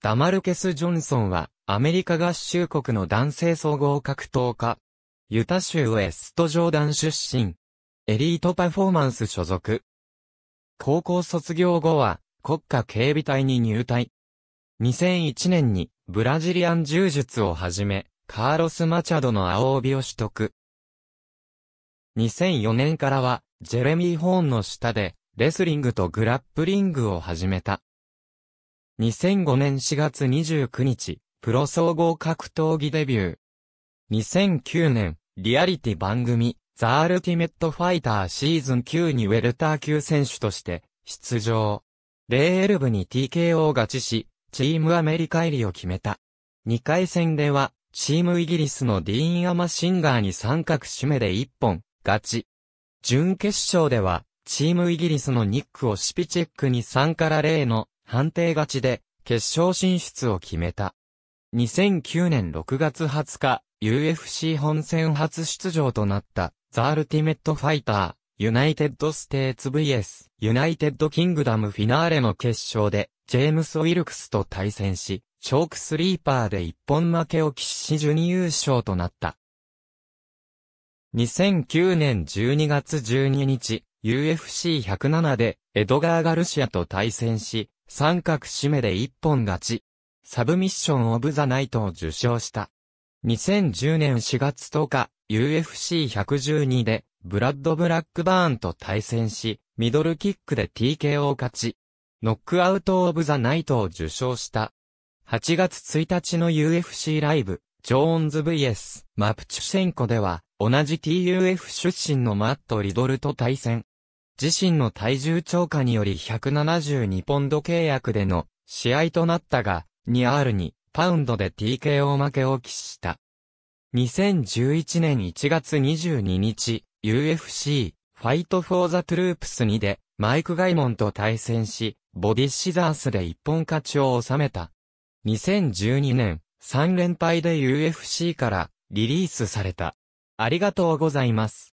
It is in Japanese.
ダマルケス・ジョンソンは、アメリカ合衆国の男性総合格闘家。ユタ州ウェストジョーダン出身。エリートパフォーマンス所属。高校卒業後は、国家警備隊に入隊。2001年に、ブラジリアン柔術をはじめ、カーロス・マチャドの青帯を取得。2004年からは、ジェレミー・ホーンの下で、レスリングとグラップリングを始めた。2005年4月29日、プロ総合格闘技デビュー。2009年、リアリティ番組、ザ・アルティメット・ファイターシーズン9にウェルター級選手として、出場。レイエルブに TKO 勝ちし、チームアメリカ入りを決めた。2回戦では、チームイギリスのディーン・アマシンガーに三角締めで1本、勝ち。準決勝では、チームイギリスのニックをシピチェックに3から0の判定勝ちで決勝進出を決めた。2009年6月20日、UFC 本戦初出場となった、ザ・アルティメット・ファイター、ユナイテッド・ステーツ VS、ユナイテッド・キングダムフィナーレの決勝で、ジェームス・ウィルクスと対戦し、チョークスリーパーで一本負けを喫し準優勝となった。2009年12月12日、UFC107 でエドガー・ガルシアと対戦し、三角締めで一本勝ち。サブミッションオブザナイトを受賞した。2010年4月10日、UFC112 で、ブラッド・ブラックバーンと対戦し、ミドルキックで TKO 勝ち。ノックアウト・オブ・ザ・ナイトを受賞した。8月1日の UFC ライブ、ジョーンズ VS マプチュシェンコでは、同じ TUF 出身のマット・リドルと対戦。自身の体重超過により172ポンド契約での試合となったが、2R にパウンドで TKO 負けを喫した。2011年1月22日、UFC ファイトフォーザトゥループス2でマイク・ガイモンと対戦し、ボディシザースで一本勝ちを収めた。2012年3連敗で UFC からリリースされた。ありがとうございます。